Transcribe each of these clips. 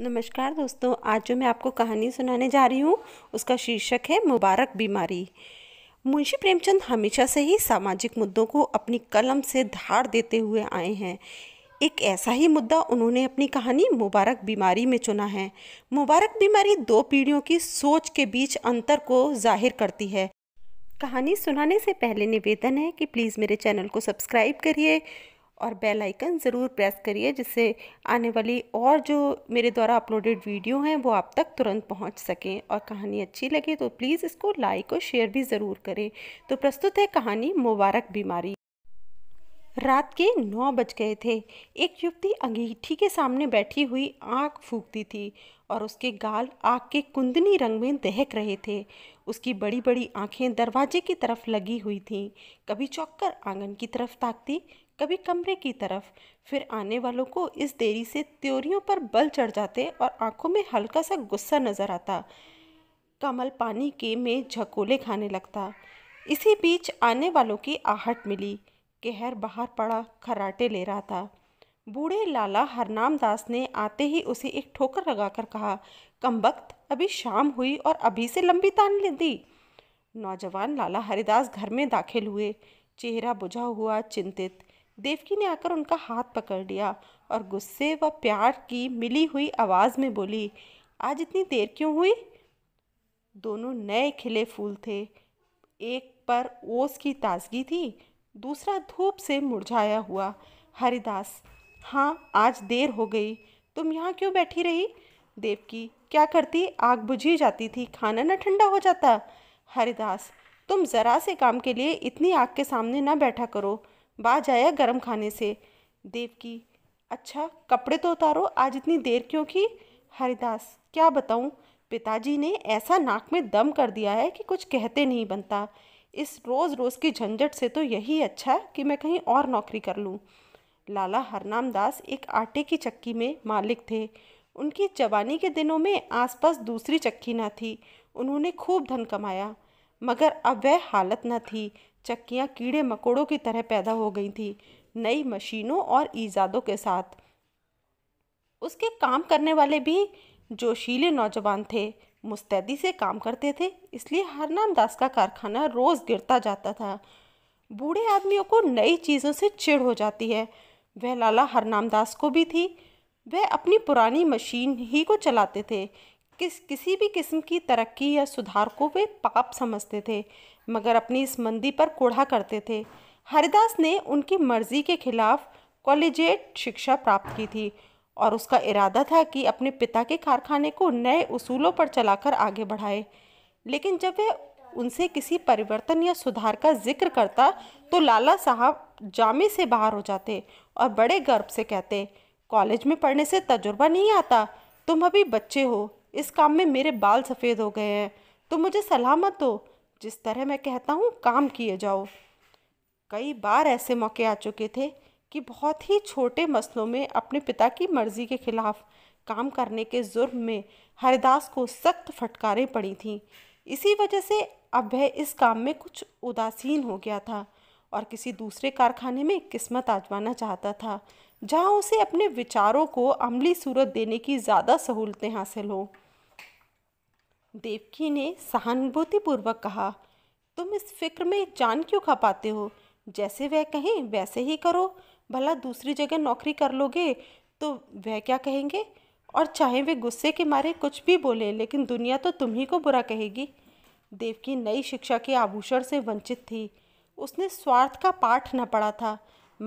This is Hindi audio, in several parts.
नमस्कार दोस्तों आज जो मैं आपको कहानी सुनाने जा रही हूँ उसका शीर्षक है मुबारक बीमारी मुंशी प्रेमचंद हमेशा से ही सामाजिक मुद्दों को अपनी कलम से धार देते हुए आए हैं एक ऐसा ही मुद्दा उन्होंने अपनी कहानी मुबारक बीमारी में चुना है मुबारक बीमारी दो पीढ़ियों की सोच के बीच अंतर को जाहिर करती है कहानी सुनाने से पहले निवेदन है कि प्लीज़ मेरे चैनल को सब्सक्राइब करिए और बेल आइकन ज़रूर प्रेस करिए जिससे आने वाली और जो मेरे द्वारा अपलोडेड वीडियो हैं वो आप तक तुरंत पहुंच सकें और कहानी अच्छी लगे तो प्लीज़ इसको लाइक और शेयर भी ज़रूर करें तो प्रस्तुत है कहानी मुबारक बीमारी रात के नौ बज गए थे एक युवती अंगीठी के सामने बैठी हुई आँख फूकती थी और उसके गाल आग के कुंदनी रंग में दहक रहे थे उसकी बड़ी बड़ी आँखें दरवाजे की तरफ लगी हुई थीं कभी चौंक आंगन की तरफ ताकती कभी कमरे की तरफ फिर आने वालों को इस देरी से त्योरियों पर बल चढ़ जाते और आंखों में हल्का सा गुस्सा नज़र आता कमल पानी के में झकोले खाने लगता इसी बीच आने वालों की आहट मिली कहर बाहर पड़ा खराटे ले रहा था बूढ़े लाला हरनाम दास ने आते ही उसे एक ठोकर लगाकर कहा कम वक्त अभी शाम हुई और अभी से लंबी तान ले दी नौजवान लाला हरिदास घर में दाखिल हुए चेहरा बुझा हुआ चिंतित देवकी ने आकर उनका हाथ पकड़ लिया और गुस्से व प्यार की मिली हुई आवाज़ में बोली आज इतनी देर क्यों हुई दोनों नए खिले फूल थे एक पर ओस की ताजगी थी दूसरा धूप से मुरझाया हुआ हरिदास हाँ आज देर हो गई तुम यहाँ क्यों बैठी रही देवकी क्या करती आग बुझी जाती थी खाना ना ठंडा हो जाता हरिदास तुम ज़रा से काम के लिए इतनी आग के सामने ना बैठा करो बाज आया गर्म खाने से देव की अच्छा कपड़े तो उतारो आज इतनी देर क्यों की हरिदास क्या बताऊँ पिताजी ने ऐसा नाक में दम कर दिया है कि कुछ कहते नहीं बनता इस रोज़ रोज़ की झंझट से तो यही अच्छा कि मैं कहीं और नौकरी कर लूँ लाला हरनाम दास एक आटे की चक्की में मालिक थे उनकी जवानी के दिनों में आसपास दूसरी चक्की ना थी उन्होंने खूब धन कमाया मगर अब वह हालत न थी चक्कियाँ कीड़े मकोड़ों की तरह पैदा हो गई थी नई मशीनों और ईजादों के साथ उसके काम करने वाले भी जोशीले नौजवान थे मुस्तैदी से काम करते थे इसलिए हरनाम दास का कारखाना रोज़ गिरता जाता था बूढ़े आदमियों को नई चीज़ों से चिढ़ हो जाती है वह लाला हरनाम दास को भी थी वह अपनी पुरानी मशीन ही को चलाते थे किस किसी भी किस्म की तरक्की या सुधार को वे पाप समझते थे मगर अपनी इस मंदी पर कोढ़ा करते थे हरिदास ने उनकी मर्जी के खिलाफ कॉलेजेट शिक्षा प्राप्त की थी और उसका इरादा था कि अपने पिता के कारखाने को नए उसूलों पर चलाकर आगे बढ़ाए लेकिन जब वह उनसे किसी परिवर्तन या सुधार का जिक्र करता तो लाला साहब जामे से बाहर हो जाते और बड़े गर्व से कहते कॉलेज में पढ़ने से तजुर्बा नहीं आता तुम अभी बच्चे हो इस काम में मेरे बाल सफ़ेद हो गए हैं तो मुझे सलामत हो जिस तरह मैं कहता हूँ काम किए जाओ कई बार ऐसे मौके आ चुके थे कि बहुत ही छोटे मसलों में अपने पिता की मर्जी के खिलाफ काम करने के जुर्म में हरिदास को सख्त फटकारें पड़ी थीं इसी वजह से अब वह इस काम में कुछ उदासीन हो गया था और किसी दूसरे कारखाने में किस्मत आजमाना चाहता था जहाँ उसे अपने विचारों को अमली सूरत देने की ज़्यादा सहूलतें हासिल हों देवकी ने सहानुभूतिपूर्वक कहा तुम इस फिक्र में जान क्यों खा पाते हो जैसे वह कहें वैसे ही करो भला दूसरी जगह नौकरी कर लोगे तो वह क्या कहेंगे और चाहे वे गुस्से के मारे कुछ भी बोले लेकिन दुनिया तो तुम ही को बुरा कहेगी देवकी नई शिक्षा के आभूषण से वंचित थी उसने स्वार्थ का पाठ न पढ़ा था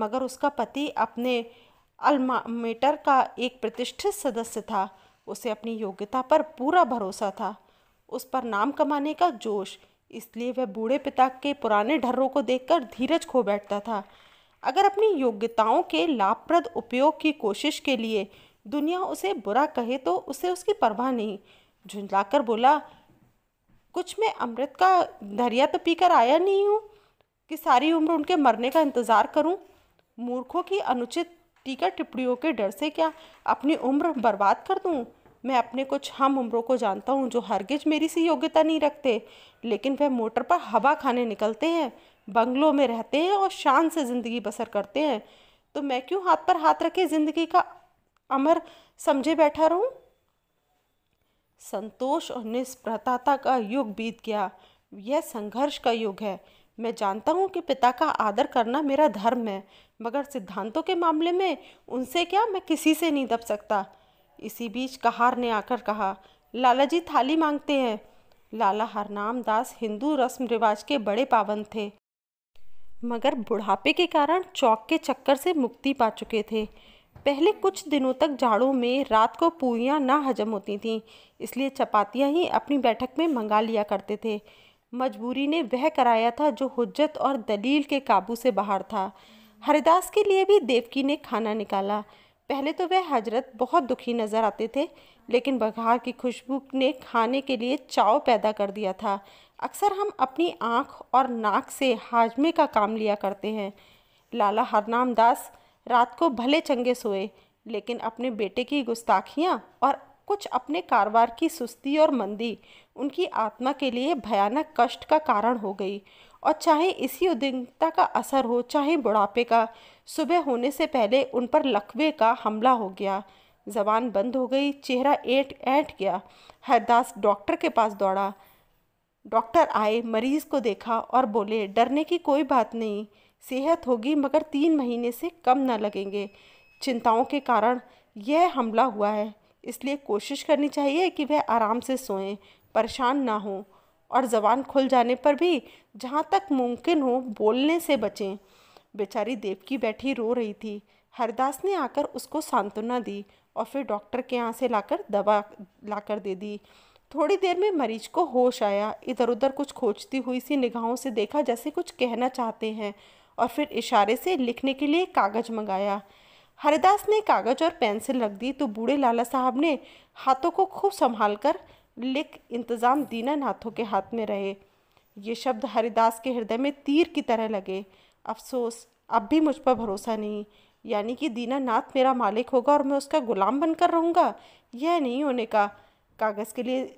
मगर उसका पति अपने अल्मामेटर का एक प्रतिष्ठित सदस्य था उसे अपनी योग्यता पर पूरा भरोसा था उस पर नाम कमाने का जोश इसलिए वह बूढ़े पिता के पुराने ढर्रों को देखकर धीरज खो बैठता था अगर अपनी योग्यताओं के लाभप्रद उपयोग की कोशिश के लिए दुनिया उसे बुरा कहे तो उसे उसकी परवाह नहीं झुंझलाकर बोला कुछ मैं अमृत का धरिया तो पीकर आया नहीं हूँ कि सारी उम्र उनके मरने का इंतज़ार करूँ मूर्खों की अनुचित टीका टिप्पणियों के डर से क्या अपनी उम्र बर्बाद कर दूँ मैं अपने कुछ हम उम्रों को जानता हूँ जो हरगिज मेरी सी योग्यता नहीं रखते लेकिन वह मोटर पर हवा खाने निकलते हैं बंगलों में रहते हैं और शान से ज़िंदगी बसर करते हैं तो मैं क्यों हाथ पर हाथ रखे ज़िंदगी का अमर समझे बैठा रहूं संतोष और निष्प्रताता का युग बीत गया यह संघर्ष का युग है मैं जानता हूँ कि पिता का आदर करना मेरा धर्म है मगर सिद्धांतों के मामले में उनसे क्या मैं किसी से नहीं दब सकता इसी बीच कहार ने आकर कहा लाला जी थाली मांगते हैं लाला हरनाम दास हिंदू रस्म रिवाज के बड़े पावन थे मगर बुढ़ापे के कारण चौक के चक्कर से मुक्ति पा चुके थे पहले कुछ दिनों तक जाड़ों में रात को पूरियाँ ना हजम होती थीं इसलिए चपातियाँ ही अपनी बैठक में मंगा लिया करते थे मजबूरी ने वह कराया था जो हुज्जत और दलील के काबू से बाहर था हरिदास के लिए भी देवकी ने खाना निकाला पहले तो वह हजरत बहुत दुखी नज़र आते थे लेकिन बघार की खुशबू ने खाने के लिए चाव पैदा कर दिया था अक्सर हम अपनी आँख और नाक से हाजमे का काम लिया करते हैं लाला हरनाम दास रात को भले चंगे सोए लेकिन अपने बेटे की गुस्ताखियाँ और कुछ अपने कारोबार की सुस्ती और मंदी उनकी आत्मा के लिए भयानक कष्ट का कारण हो गई और चाहे इसी उद्यमता का असर हो चाहे बुढ़ापे का सुबह होने से पहले उन पर लकवे का हमला हो गया जबान बंद हो गई चेहरा एट ऐट गया हरदास डॉक्टर के पास दौड़ा डॉक्टर आए मरीज को देखा और बोले डरने की कोई बात नहीं सेहत होगी मगर तीन महीने से कम ना लगेंगे चिंताओं के कारण यह हमला हुआ है इसलिए कोशिश करनी चाहिए कि वह आराम से सोएं परेशान ना हों और ज़बान खुल जाने पर भी जहाँ तक मुमकिन हो बोलने से बचें बेचारी देवकी बैठी रो रही थी हरदास ने आकर उसको सांत्वना दी और फिर डॉक्टर के यहाँ से लाकर दवा लाकर दे दी थोड़ी देर में मरीज को होश आया इधर उधर कुछ खोजती हुई सी निगाहों से देखा जैसे कुछ कहना चाहते हैं और फिर इशारे से लिखने के लिए कागज़ मंगाया हरिदास ने कागज़ और पेंसिल रख दी तो बूढ़े लाला साहब ने हाथों को खूब संभाल कर लिख इंतज़ाम दीनन हाथों के हाथ में रहे ये शब्द हरिदास के हृदय में तीर की तरह लगे अफसोस अब भी मुझ पर भरोसा नहीं यानी कि दीनानाथ मेरा मालिक होगा और मैं उसका गुलाम बनकर रहूँगा यह नहीं होने का कागज़ के लिए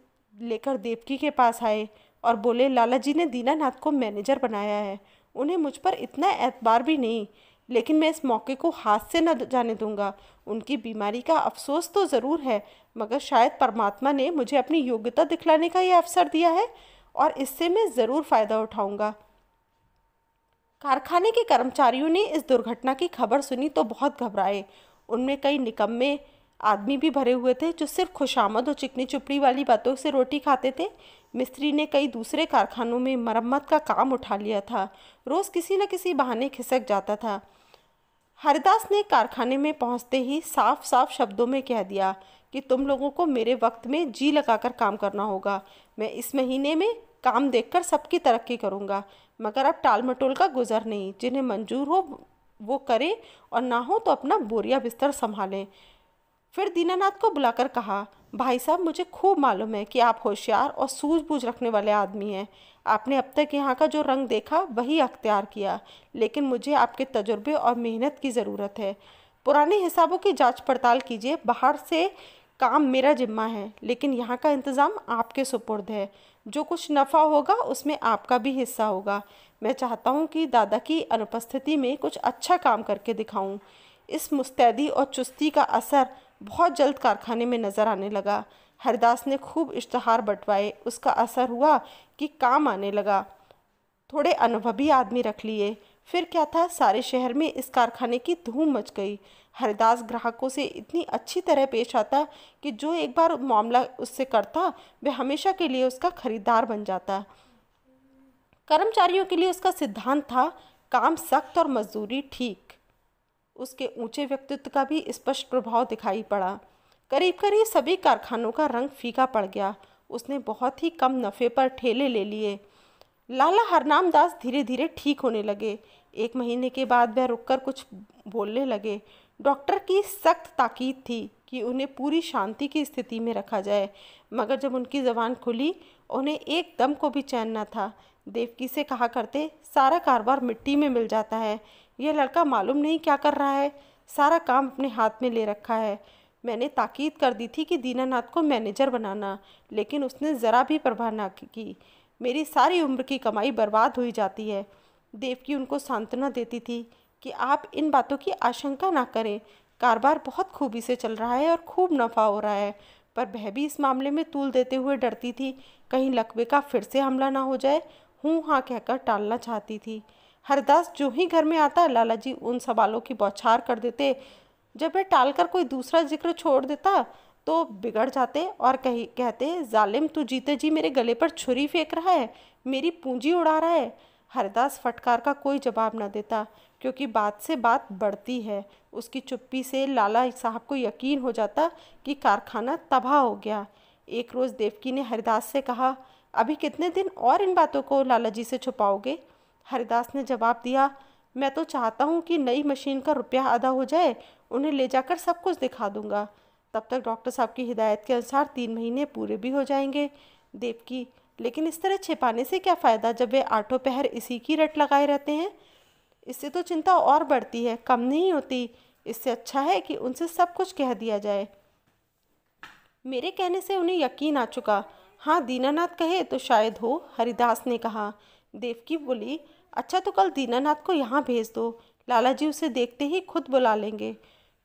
लेकर देवकी के पास आए और बोले लाला जी ने दीनानाथ को मैनेजर बनाया है उन्हें मुझ पर इतना एतबार भी नहीं लेकिन मैं इस मौके को हाथ से न जाने दूंगा उनकी बीमारी का अफसोस तो ज़रूर है मगर शायद परमात्मा ने मुझे अपनी योग्यता दिखलाने का यह अवसर दिया है और इससे मैं ज़रूर फ़ायदा उठाऊंगा कारखाने के कर्मचारियों ने इस दुर्घटना की खबर सुनी तो बहुत घबराए उनमें कई निकम्मे आदमी भी भरे हुए थे जो सिर्फ खुशामद और चिकनी चुपड़ी वाली बातों से रोटी खाते थे मिस्त्री ने कई दूसरे कारखानों में मरम्मत का काम उठा लिया था रोज़ किसी न किसी बहाने खिसक जाता था हरिदास ने कारखाने में पहुंचते ही साफ साफ शब्दों में कह दिया कि तुम लोगों को मेरे वक्त में जी लगाकर काम करना होगा मैं इस महीने में काम देखकर सबकी तरक्की करूंगा मगर अब टाल मटोल का गुजर नहीं जिन्हें मंजूर हो वो करें और ना हो तो अपना बोरिया बिस्तर संभालें फिर दीनानाथ को बुलाकर कहा भाई साहब मुझे खूब मालूम है कि आप होशियार और सूझबूझ रखने वाले आदमी हैं आपने अब तक यहाँ का जो रंग देखा वही अख्तियार किया लेकिन मुझे आपके तजुर्बे और मेहनत की ज़रूरत है पुराने हिसाबों की जांच पड़ताल कीजिए बाहर से काम मेरा जिम्मा है लेकिन यहाँ का इंतज़ाम आपके सुपुर्द है जो कुछ नफ़ा होगा उसमें आपका भी हिस्सा होगा मैं चाहता हूँ कि दादा की अनुपस्थिति में कुछ अच्छा काम करके दिखाऊँ इस मुस्तैदी और चुस्ती का असर बहुत जल्द कारखाने में नज़र आने लगा हरदास ने खूब इश्तहार बंटवाए उसका असर हुआ कि काम आने लगा थोड़े अनुभवी आदमी रख लिए फिर क्या था सारे शहर में इस कारखाने की धूम मच गई हरदास ग्राहकों से इतनी अच्छी तरह पेश आता कि जो एक बार मामला उससे करता वह हमेशा के लिए उसका खरीदार बन जाता कर्मचारियों के लिए उसका सिद्धांत था काम सख्त और मजदूरी ठीक उसके ऊंचे व्यक्तित्व का भी स्पष्ट प्रभाव दिखाई पड़ा करीब करीब सभी कारखानों का रंग फीका पड़ गया उसने बहुत ही कम नफ़े पर ठेले ले लिए लाला हरनाम दास धीरे धीरे ठीक होने लगे एक महीने के बाद वह रुककर कुछ बोलने लगे डॉक्टर की सख्त ताकीद थी कि उन्हें पूरी शांति की स्थिति में रखा जाए मगर जब उनकी ज़बान खुली उन्हें एक दम को भी चैन न था देवकी से कहा करते सारा कारोबार मिट्टी में मिल जाता है यह लड़का मालूम नहीं क्या कर रहा है सारा काम अपने हाथ में ले रखा है मैंने ताकीद कर दी थी कि दीनानाथ को मैनेजर बनाना लेकिन उसने ज़रा भी परवाह ना की मेरी सारी उम्र की कमाई बर्बाद हो जाती है देवकी उनको सांत्वना देती थी कि आप इन बातों की आशंका ना करें कारोबार बहुत खूबी से चल रहा है और खूब नफा हो रहा है पर वह भी इस मामले में तूल देते हुए डरती थी कहीं लकवे का फिर से हमला ना हो जाए हूँ हाँ कहकर टालना चाहती थी हरदास जो ही घर में आता लाला जी उन सवालों की बौछार कर देते जब वह टालकर कोई दूसरा जिक्र छोड़ देता तो बिगड़ जाते और कही कहते जालिम तू जीते जी मेरे गले पर छुरी फेंक रहा है मेरी पूंजी उड़ा रहा है हरदास फटकार का कोई जवाब न देता क्योंकि बात से बात बढ़ती है उसकी चुप्पी से लाला साहब को यकीन हो जाता कि कारखाना तबाह हो गया एक रोज़ देवकी ने हरिदास से कहा अभी कितने दिन और इन बातों को लाला जी से छुपाओगे हरिदास ने जवाब दिया मैं तो चाहता हूँ कि नई मशीन का रुपया अदा हो जाए उन्हें ले जाकर सब कुछ दिखा दूंगा तब तक डॉक्टर साहब की हिदायत के अनुसार तीन महीने पूरे भी हो जाएंगे देवकी लेकिन इस तरह छिपाने से क्या फ़ायदा जब वे आठों पहर इसी की रट लगाए रहते हैं इससे तो चिंता और बढ़ती है कम नहीं होती इससे अच्छा है कि उनसे सब कुछ कह दिया जाए मेरे कहने से उन्हें यकीन आ चुका हाँ दीनानाथ कहे तो शायद हो हरिदास ने कहा देवकी बोली अच्छा तो कल दीनानाथ को यहाँ भेज दो लाला जी उसे देखते ही खुद बुला लेंगे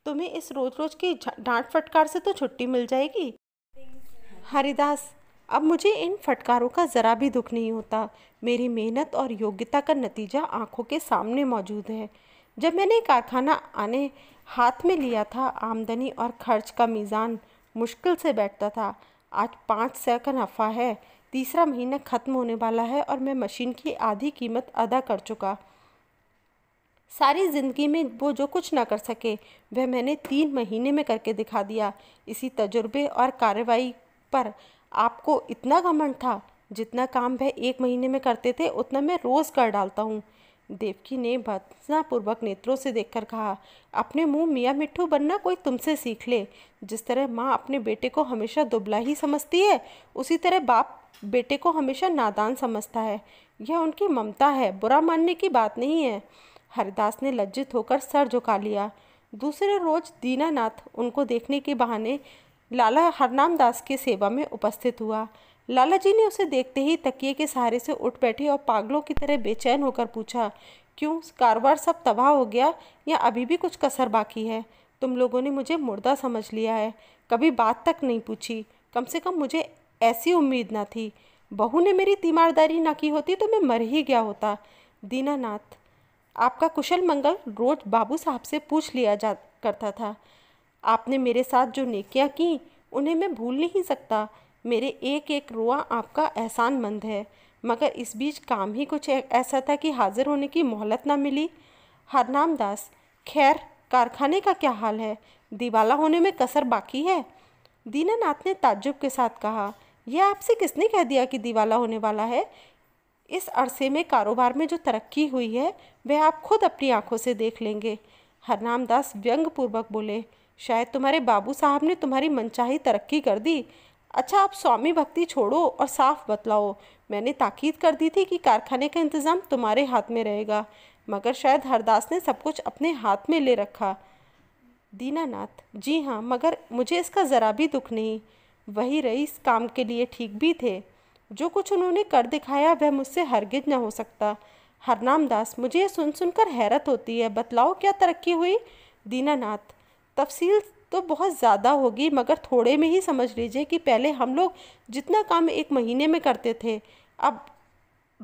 तुम्हें इस रोज रोज की डांट फटकार से तो छुट्टी मिल जाएगी हरिदास अब मुझे इन फटकारों का ज़रा भी दुख नहीं होता मेरी मेहनत और योग्यता का नतीजा आंखों के सामने मौजूद है जब मैंने कारखाना आने हाथ में लिया था आमदनी और खर्च का मीज़ान मुश्किल से बैठता था आज पाँच सौ का नफ़ा है तीसरा महीना ख़त्म होने वाला है और मैं मशीन की आधी कीमत अदा कर चुका सारी ज़िंदगी में वो जो कुछ ना कर सके वह मैंने तीन महीने में करके दिखा दिया इसी तजुर्बे और कार्रवाई पर आपको इतना घमंड था जितना काम वह एक महीने में करते थे उतना मैं रोज़ कर डालता हूँ देवकी ने भत्सनापूर्वक नेत्रों से देखकर कहा अपने मुंह मियाँ मिट्टू बनना कोई तुमसे सीख ले जिस तरह माँ अपने बेटे को हमेशा दुबला ही समझती है उसी तरह बाप बेटे को हमेशा नादान समझता है यह उनकी ममता है बुरा मानने की बात नहीं है हरिदास ने लज्जित होकर सर झुका लिया दूसरे रोज दीनानाथ उनको देखने के बहाने लाला हरनाम दास की सेवा में उपस्थित हुआ लाला जी ने उसे देखते ही तकिए के सहारे से उठ बैठे और पागलों की तरह बेचैन होकर पूछा क्यों कारोबार सब तबाह हो गया या अभी भी कुछ कसर बाकी है तुम लोगों ने मुझे मुर्दा समझ लिया है कभी बात तक नहीं पूछी कम से कम मुझे ऐसी उम्मीद ना थी बहू ने मेरी तीमारदारी ना की होती तो मैं मर ही गया होता दीनानाथ आपका कुशल मंगल रोज बाबू साहब से पूछ लिया जा करता था आपने मेरे साथ जो नेकियाँ की उन्हें मैं भूल नहीं सकता मेरे एक एक रुआ आपका एहसान मंद है मगर इस बीच काम ही कुछ ऐसा था कि हाजिर होने की मोहलत ना मिली हरनाम दास खैर कारखाने का क्या हाल है दिवाला होने में कसर बाकी है दीनानाथ ने ताज्जुब के साथ कहा यह आपसे किसने कह दिया कि दिवाला होने वाला है इस अरसे में कारोबार में जो तरक्की हुई है वह आप खुद अपनी आंखों से देख लेंगे हरनाम दास व्यंगपूर्वक बोले शायद तुम्हारे बाबू साहब ने तुम्हारी मनचाही तरक्की कर दी अच्छा आप स्वामी भक्ति छोड़ो और साफ बतलाओ मैंने ताकीद कर दी थी कि कारखाने का इंतज़ाम तुम्हारे हाथ में रहेगा मगर शायद हरदास ने सब कुछ अपने हाथ में ले रखा दीनानाथ जी हाँ मगर मुझे इसका ज़रा भी दुख नहीं वही रईस काम के लिए ठीक भी थे जो कुछ उन्होंने कर दिखाया वह मुझसे हरगिज न हो सकता हरनाम दास मुझे ये सुन सुनकर हैरत होती है बतलाओ क्या तरक्की हुई दीनानाथ तफसील तो बहुत ज़्यादा होगी मगर थोड़े में ही समझ लीजिए कि पहले हम लोग जितना काम एक महीने में करते थे अब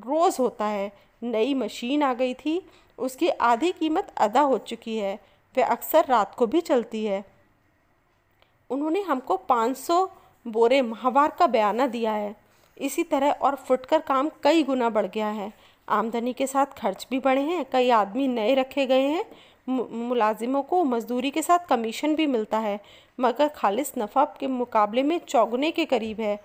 रोज़ होता है नई मशीन आ गई थी उसकी आधी कीमत अदा हो चुकी है वह अक्सर रात को भी चलती है उन्होंने हमको पाँच सौ बोरे माहवार का बयाना दिया है इसी तरह और फुटकर काम कई गुना बढ़ गया है आमदनी के साथ खर्च भी बढ़े हैं कई आदमी नए रखे गए हैं मुलाजिमों को मजदूरी के साथ कमीशन भी मिलता है मगर खालिस नफ़ा के मुकाबले में चौगुने के करीब है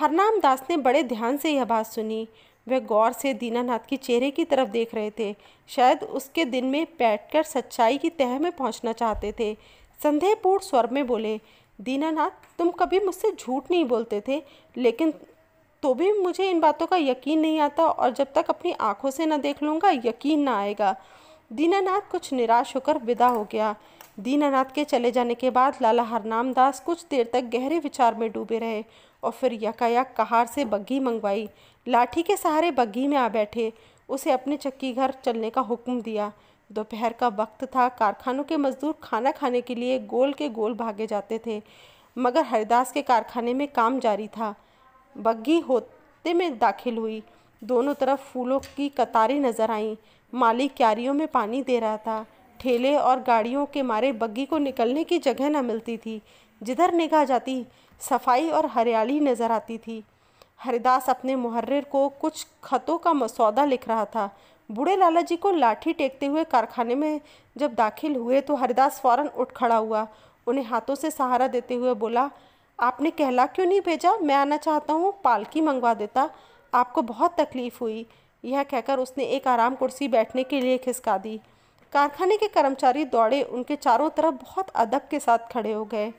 हरनाम दास ने बड़े ध्यान से यह बात सुनी वह गौर से दीनानाथ के चेहरे की तरफ देख रहे थे शायद उसके दिन में बैठकर सच्चाई की तह में पहुंचना चाहते थे संदेहपूर्ण स्वर में बोले दीनानाथ तुम कभी मुझसे झूठ नहीं बोलते थे लेकिन तो भी मुझे इन बातों का यकीन नहीं आता और जब तक अपनी आंखों से न देख लूँगा यकीन ना आएगा दीनानाथ कुछ निराश होकर विदा हो गया दीनानाथ के चले जाने के बाद लाला हरनाम दास कुछ देर तक गहरे विचार में डूबे रहे और फिर यकायक कहार से बग्घी मंगवाई लाठी के सहारे बग्घी में आ बैठे उसे अपने चक्की घर चलने का हुक्म दिया दोपहर का वक्त था कारखानों के मजदूर खाना खाने के लिए गोल के गोल भागे जाते थे मगर हरिदास के कारखाने में काम जारी था बग्घी होते में दाखिल हुई दोनों तरफ फूलों की कतारें नजर आईं मालिक क्यारियों में पानी दे रहा था ठेले और गाड़ियों के मारे बग्घी को निकलने की जगह न मिलती थी जिधर निगाह जाती सफाई और हरियाली नजर आती थी हरिदास अपने मुहर्र को कुछ खतों का मसौदा लिख रहा था बूढ़े लाला जी को लाठी टेकते हुए कारखाने में जब दाखिल हुए तो हरिदास फौरन उठ खड़ा हुआ उन्हें हाथों से सहारा देते हुए बोला आपने कहला क्यों नहीं भेजा मैं आना चाहता हूँ पालकी मंगवा देता आपको बहुत तकलीफ़ हुई यह कहकर उसने एक आराम कुर्सी बैठने के लिए खिसका दी कारखाने के कर्मचारी दौड़े उनके चारों तरफ बहुत अदब के साथ खड़े हो गए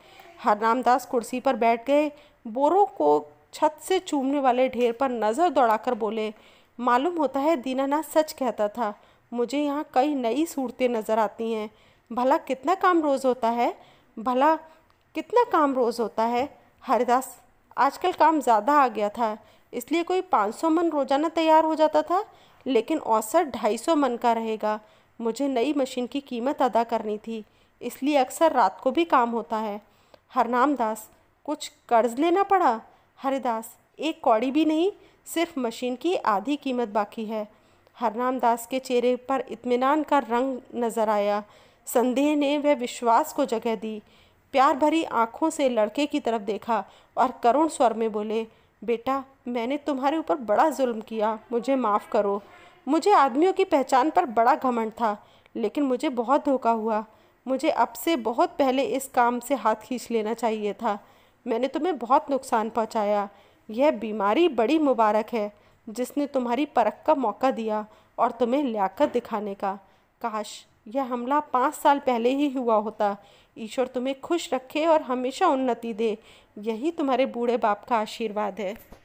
हर रामदास कुर्सी पर बैठ गए बोरों को छत से चूमने वाले ढेर पर नज़र दौड़ाकर बोले मालूम होता है दीनानाथ सच कहता था मुझे यहाँ कई नई सूरतें नज़र आती हैं भला कितना काम रोज़ होता है भला कितना काम रोज़ होता है हरिदास आजकल काम ज़्यादा आ गया था इसलिए कोई 500 मन रोज़ाना तैयार हो जाता था लेकिन औसत 250 मन का रहेगा मुझे नई मशीन की कीमत अदा करनी थी इसलिए अक्सर रात को भी काम होता है हरनाम दास कुछ कर्ज लेना पड़ा हरिदास एक कौड़ी भी नहीं सिर्फ मशीन की आधी कीमत बाकी है हरनाम दास के चेहरे पर इत्मीनान का रंग नजर आया संदेह ने वह विश्वास को जगह दी प्यार भरी आंखों से लड़के की तरफ देखा और करुण स्वर में बोले बेटा मैंने तुम्हारे ऊपर बड़ा जुल्म किया मुझे माफ़ करो मुझे आदमियों की पहचान पर बड़ा घमंड था लेकिन मुझे बहुत धोखा हुआ मुझे अब से बहुत पहले इस काम से हाथ खींच लेना चाहिए था मैंने तुम्हें बहुत नुकसान पहुंचाया यह बीमारी बड़ी मुबारक है जिसने तुम्हारी परख का मौका दिया और तुम्हें लियाकत दिखाने का काश यह हमला पाँच साल पहले ही हुआ होता ईश्वर तुम्हें खुश रखे और हमेशा उन्नति दे यही तुम्हारे बूढ़े बाप का आशीर्वाद है